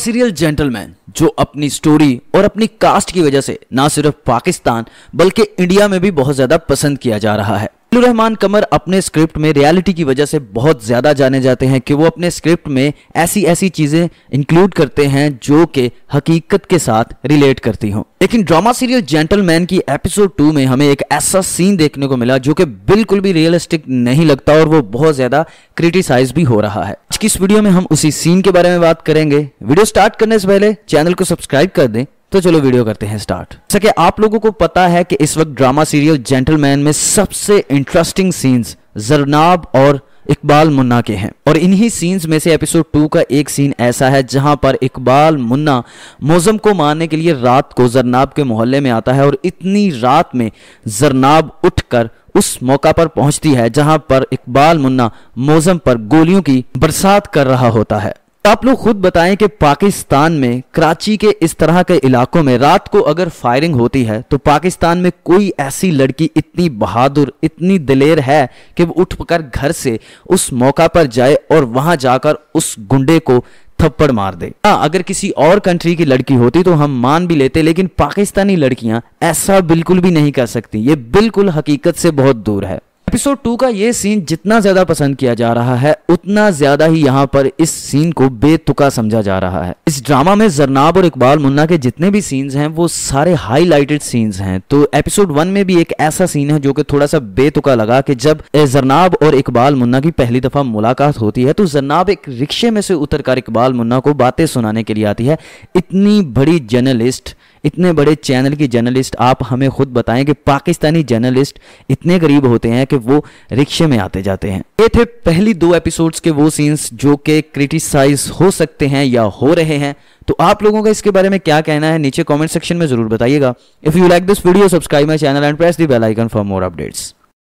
serial gentleman जो अपनी story और अपनी कास्ट की वजह से ना सिर्फ पाकिस्तान बल्कि इंडिया में भी बहुत ज्यादा पसंद किया जा रहा है रहमान कमर अपने स्क्रिप्ट में रियलिटी की वजह से बहुत ज्यादा जाने जाते हैं कि वो अपने स्क्रिप्ट में ऐसी ऐसी चीजें इंक्लूड करते हैं जो कि हकीकत के साथ रिलेट करती हों लेकिन ड्रामा सीरियल जेंटलमैन की एपिसोड टू में हमें एक ऐसा सीन देखने को मिला जो कि बिल्कुल भी रियलिस्टिक नहीं लगता और वो बहुत ज्यादा क्रिटिसाइज भी हो रहा है की इस वीडियो में हम उसी सीन के बारे में बात करेंगे वीडियो स्टार्ट करने से पहले चैनल को सब्सक्राइब कर दें तो चलो वीडियो करते हैं स्टार्ट सके आप लोगों को पता है कि इस वक्त ड्रामा सीरियल जेंटलमैन में सबसे इंटरेस्टिंग सीन्स जरनाब और इकबाल मुन्ना के हैं और इन्हीं सीन्स में से एपिसोड टू का एक सीन ऐसा है जहां पर इकबाल मुन्ना मौजम को मारने के लिए रात को जरनाब के मोहल्ले में आता है और इतनी रात में जरनाब उठकर उस मौका पर पहुंचती है जहां पर इकबाल मुन्ना मौजम पर गोलियों की बरसात कर रहा होता है तो आप लोग खुद बताएं कि पाकिस्तान में कराची के इस तरह के इलाकों में रात को अगर फायरिंग होती है तो पाकिस्तान में कोई ऐसी लड़की इतनी बहादुर इतनी दिलेर है कि वो उठ कर घर से उस मौका पर जाए और वहां जाकर उस गुंडे को थप्पड़ मार दे हाँ अगर किसी और कंट्री की लड़की होती तो हम मान भी लेते लेकिन पाकिस्तानी लड़कियां ऐसा बिल्कुल भी नहीं कर सकती ये बिल्कुल हकीकत से बहुत दूर है एपिसोड टू का ये सीन जितना ज्यादा पसंद किया जा रहा है उतना ज्यादा ही यहाँ पर इस सीन को बेतुका समझा जा रहा है इस ड्रामा में जरनाब और इकबाल मुन्ना के जितने भी सीन्स हैं वो सारे हाईलाइटेड सीन्स हैं तो एपिसोड वन में भी एक ऐसा सीन है जो कि थोड़ा सा बेतुका लगा कि जब जरनाब और इकबाल मुन्ना की पहली दफा मुलाकात होती है तो जरनाब एक रिक्शे में से उतर इकबाल मुन्ना को बातें सुनाने के लिए आती है इतनी बड़ी जर्नलिस्ट इतने बड़े चैनल की जर्नलिस्ट आप हमें खुद बताएं कि पाकिस्तानी जर्नलिस्ट इतने गरीब होते हैं कि वो रिक्शे में आते जाते हैं ये थे पहली दो एपिसोड्स के वो सीन्स जो कि क्रिटिसाइज हो सकते हैं या हो रहे हैं तो आप लोगों का इसके बारे में क्या कहना है नीचे कमेंट सेक्शन में जरूर बताइएगा if you like this video subscribe my channel and press the bell icon for more updates